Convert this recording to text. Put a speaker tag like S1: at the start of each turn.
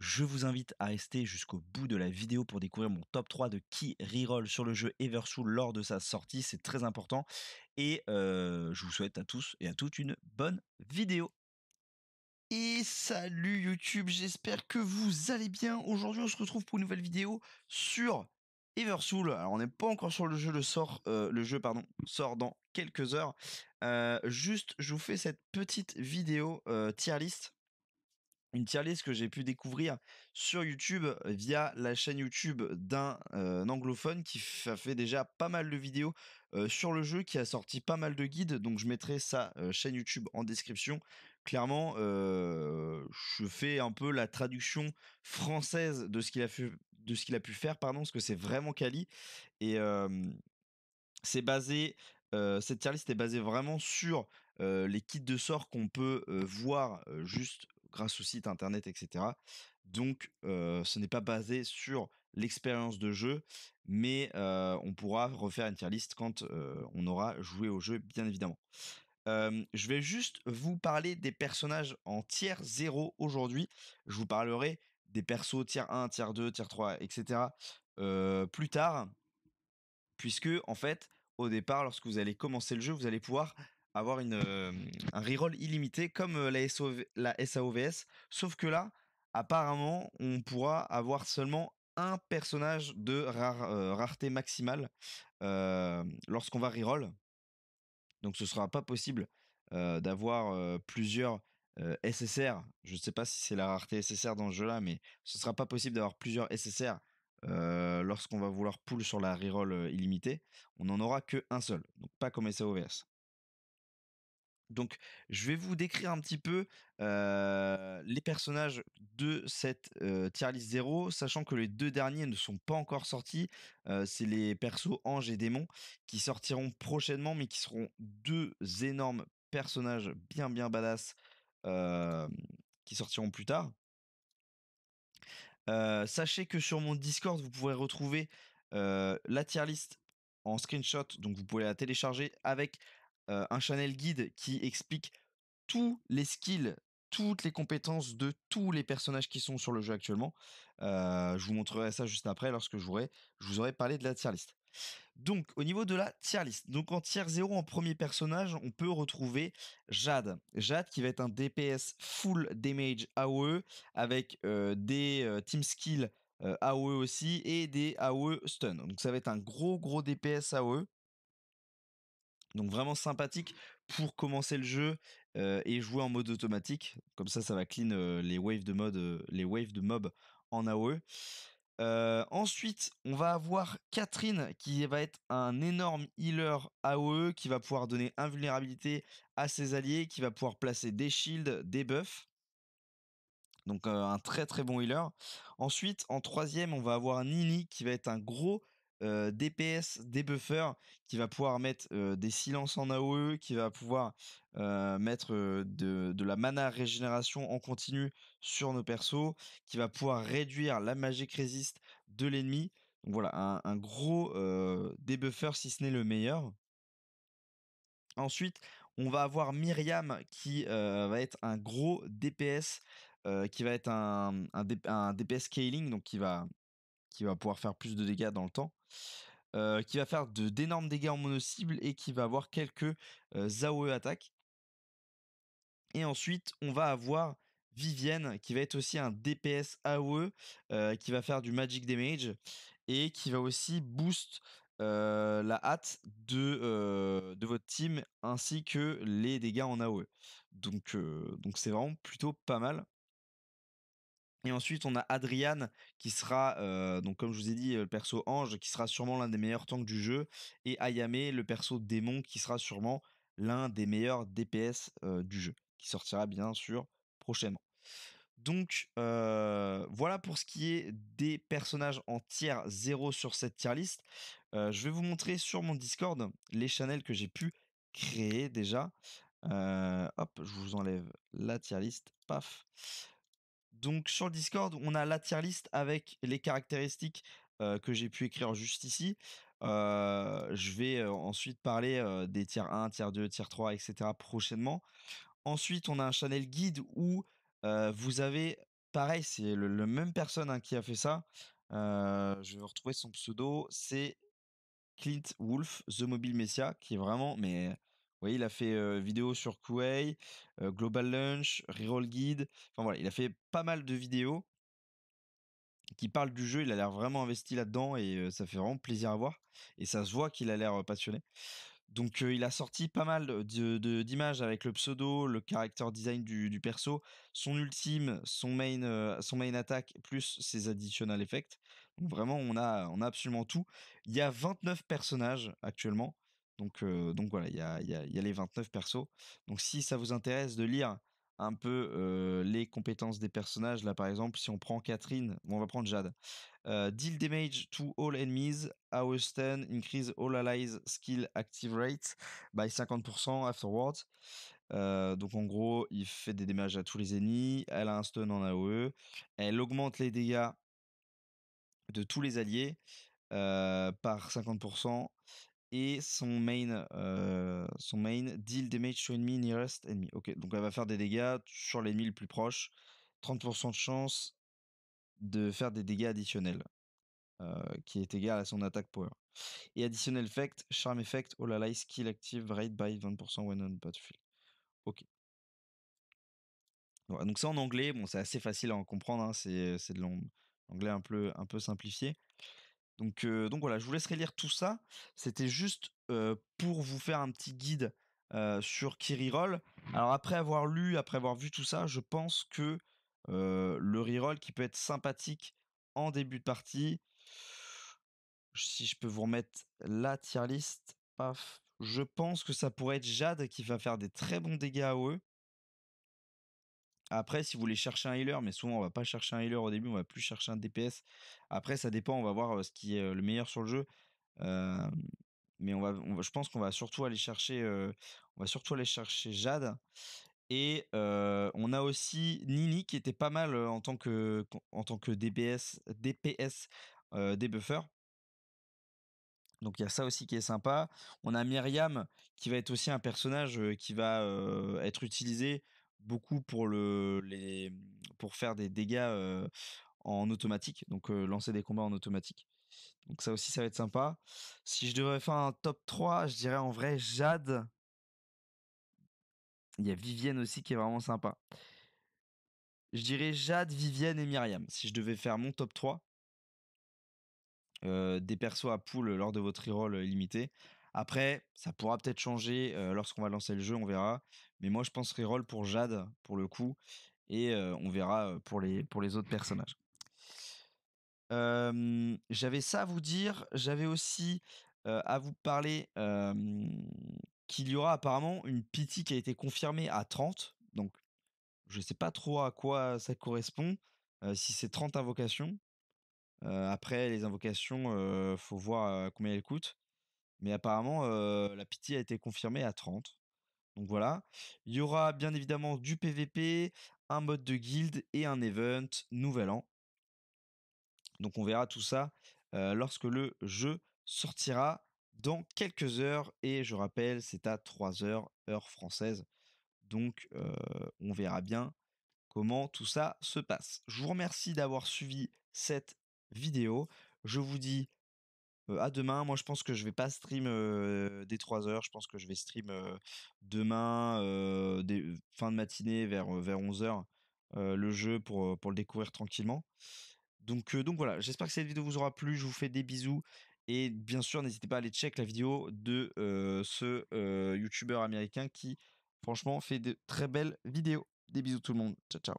S1: Je vous invite à rester jusqu'au bout de la vidéo pour découvrir mon top 3 de qui reroll sur le jeu Eversoul lors de sa sortie, c'est très important. Et euh, je vous souhaite à tous et à toutes une bonne vidéo. Et salut YouTube, j'espère que vous allez bien. Aujourd'hui on se retrouve pour une nouvelle vidéo sur Eversoul. Alors on n'est pas encore sur le jeu, le sort, euh, le jeu pardon, sort dans quelques heures. Euh, juste je vous fais cette petite vidéo tier list une tier list que j'ai pu découvrir sur YouTube via la chaîne YouTube d'un anglophone qui a fait déjà pas mal de vidéos sur le jeu, qui a sorti pas mal de guides. Donc je mettrai sa chaîne YouTube en description. Clairement, je fais un peu la traduction française de ce qu'il a, de ce qu'il a pu faire, pardon, parce que c'est vraiment quali. Et c'est basé cette tier list est basée vraiment sur les kits de sort qu'on peut voir juste grâce au site internet, etc. Donc, ce n'est pas basé sur l'expérience de jeu, mais on pourra refaire une tier list quand on aura joué au jeu, bien évidemment. je vais juste vous parler des personnages en tier 0 aujourd'hui. Je vous parlerai des persos tier 1, tier 2, tier 3, etc. plus tard, puisque en fait, au départ, lorsque vous allez commencer le jeu, vous allez pouvoir avoir une, un reroll illimité comme la, SAOVS, sauf que là, apparemment, on pourra avoir seulement un personnage de rareté maximale lorsqu'on va reroll. Donc ce sera pas possible d'avoir plusieurs SSR. Je ne sais pas si c'est la rareté SSR dans le jeu-là, mais ce sera pas possible d'avoir plusieurs SSR lorsqu'on va vouloir pull sur la reroll illimitée. On n'en aura que un seul, donc pas comme SAOVS. Donc, je vais vous décrire un petit peu les personnages de cette tier list 0, sachant que les deux derniers ne sont pas encore sortis. c'est les persos Ange et Démon qui sortiront prochainement, mais qui seront deux énormes personnages bien bien badass qui sortiront plus tard. sachez que sur mon Discord, vous pourrez retrouver la tier list en screenshot, donc vous pouvez la télécharger avec euh, un channel guide qui explique tous les skills, toutes les compétences de tous les personnages qui sont sur le jeu actuellement. Euh, je vous montrerai ça juste après lorsque je, vous aurai parlé de la tier list. Donc au niveau de la tier list, donc en tier 0 en premier personnage, on peut retrouver Jade. Jade qui va être un DPS full damage AOE avec euh, des team skills AOE aussi et des AOE stun. Donc ça va être un gros gros DPS AOE donc vraiment sympathique pour commencer le jeu et jouer en mode automatique. Comme ça, ça va clean les waves de mode, les waves de mob en AOE. ensuite, on va avoir Catherine qui va être un énorme healer AOE qui va pouvoir donner invulnérabilité à ses alliés, qui va pouvoir placer des shields, des buffs. Donc un très très bon healer. Ensuite, en troisième, on va avoir Nini qui va être un gros DPS des qui va pouvoir mettre des silences en AOE, qui va pouvoir mettre de, la mana régénération en continu sur nos persos, qui va pouvoir réduire la magie résiste de l'ennemi. voilà, un, gros débuffer si ce n'est le meilleur. Ensuite, on va avoir Myriam qui va être un gros DPS, qui va être un DPS scaling, donc qui va qui va pouvoir faire plus de dégâts dans le temps. qui va faire d'énormes dégâts en mono-cible et qui va avoir quelques AOE attaques. Et ensuite, on va avoir Vivienne qui va être aussi un DPS AOE qui va faire du Magic Damage et qui va aussi boost la hâte de, de votre team ainsi que les dégâts en AOE. Donc, donc c'est vraiment plutôt pas mal. Et ensuite, on a Adrian qui sera, euh, donc comme je vous ai dit, euh, le perso ange qui sera sûrement l'un des meilleurs tanks du jeu, et Ayame, le perso démon qui sera sûrement l'un des meilleurs DPS euh, du jeu, qui sortira bien sûr prochainement. Donc voilà pour ce qui est des personnages en tier 0 sur cette tier list. je vais vous montrer sur mon Discord les channels que j'ai pu créer déjà. hop, je vous enlève la tier list. Paf. Donc sur le Discord, on a la tier list avec les caractéristiques que j'ai pu écrire juste ici. je vais ensuite parler des tiers 1, tiers 2, tiers 3, etc. prochainement. Ensuite, on a un channel guide où vous avez, pareil, c'est le, même personne hein, qui a fait ça. je vais retrouver son pseudo. C'est Clint Wolf, The Mobile Messia, qui est vraiment mais il a fait vidéo sur Kuei, Global lunch Reroll Guide. Enfin voilà, il a fait pas mal de vidéos qui parlent du jeu. Il a l'air vraiment investi là-dedans et ça fait vraiment plaisir à voir. Et ça se voit qu'il a l'air passionné. Donc il a sorti pas mal d'images avec le pseudo, le character design du, perso, son ultime, son main, son main attack, plus ses additional effects. vraiment, on a, on a absolument tout. Il y a 29 personnages actuellement. Donc, donc voilà, il y a, les 29 persos. Donc si ça vous intéresse de lire un peu les compétences des personnages, là par exemple, si on prend Catherine, bon, on va prendre Jade. deal damage to all enemies, AoE stun, increase all allies skill active rate by 50% afterwards. donc en gros, il fait des dégâts à tous les ennemis, elle a un stun en AOE, elle augmente les dégâts de tous les alliés. par 50% et son main, euh, son main deal damage to enemy nearest enemy. Ok, donc elle va faire des dégâts sur l'ennemi le plus proche. 30% de chance de faire des dégâts additionnels, euh, qui est égal à son attaque power. Et additionnel effect, charm effect, oh là là, skill active rate by 20% when on battlefield. Ok. donc c'est en anglais, bon, c'est assez facile à en comprendre, hein, c'est de l'anglais un peu, un peu simplifié. Donc, voilà, je vous laisserai lire tout ça. C'était juste pour vous faire un petit guide sur qui Alors après avoir lu, après avoir vu tout ça, je pense que le reroll qui peut être sympathique en début de partie, si je peux vous remettre la tier list, je pense que ça pourrait être Jade qui va faire des très bons dégâts à eux. Après, si vous voulez chercher un healer, mais souvent on va pas chercher un healer au début, on va plus chercher un DPS. Après, ça dépend, on va voir ce qui est le meilleur sur le jeu. mais on va, je pense qu'on va surtout aller chercher, on va surtout aller chercher Jade. Et on a aussi Nini qui était pas mal en tant que, en tant que DPS, DPS débuffer. Donc il y a ça aussi qui est sympa. On a Myriam qui va être aussi un personnage qui va être utilisé beaucoup pour, le, pour faire des dégâts en automatique, donc lancer des combats en automatique. Donc ça aussi, ça va être sympa. Si je devrais faire un top 3, je dirais en vrai Jade. Il y a Vivienne aussi qui est vraiment sympa. Je dirais Jade, Vivienne et Myriam. Si je devais faire mon top 3 des persos à poule lors de votre reroll euh, illimité, après, ça pourra peut-être changer lorsqu'on va lancer le jeu, on verra. Mais moi, je penserai reroll pour Jade, pour le coup. Et on verra pour les, pour les autres personnages. j'avais ça à vous dire. J'avais aussi à vous parler qu'il y aura apparemment une pity qui a été confirmée à 30. Donc, je ne sais pas trop à quoi ça correspond. si c'est 30 invocations, après, les invocations, il faut voir combien elles coûtent. Mais apparemment, la pitié a été confirmée à 30. Donc voilà. Il y aura bien évidemment du PVP, un mode de guild et un event nouvel an. Donc on verra tout ça lorsque le jeu sortira dans quelques heures. Et je rappelle, c'est à 3 h heure française. Donc on verra bien comment tout ça se passe. Je vous remercie d'avoir suivi cette vidéo. Je vous dis euh, à demain. Moi, je pense que je vais pas stream des dès 3 heures. Je pense que je vais stream demain, fin de matinée, vers, vers 11 heures, le jeu pour, pour le découvrir tranquillement. Donc, donc voilà, j'espère que cette vidéo vous aura plu. Je vous fais des bisous. Et bien sûr, n'hésitez pas à aller check la vidéo de ce youtubeur américain qui, franchement, fait de très belles vidéos. Des bisous tout le monde. Ciao, ciao.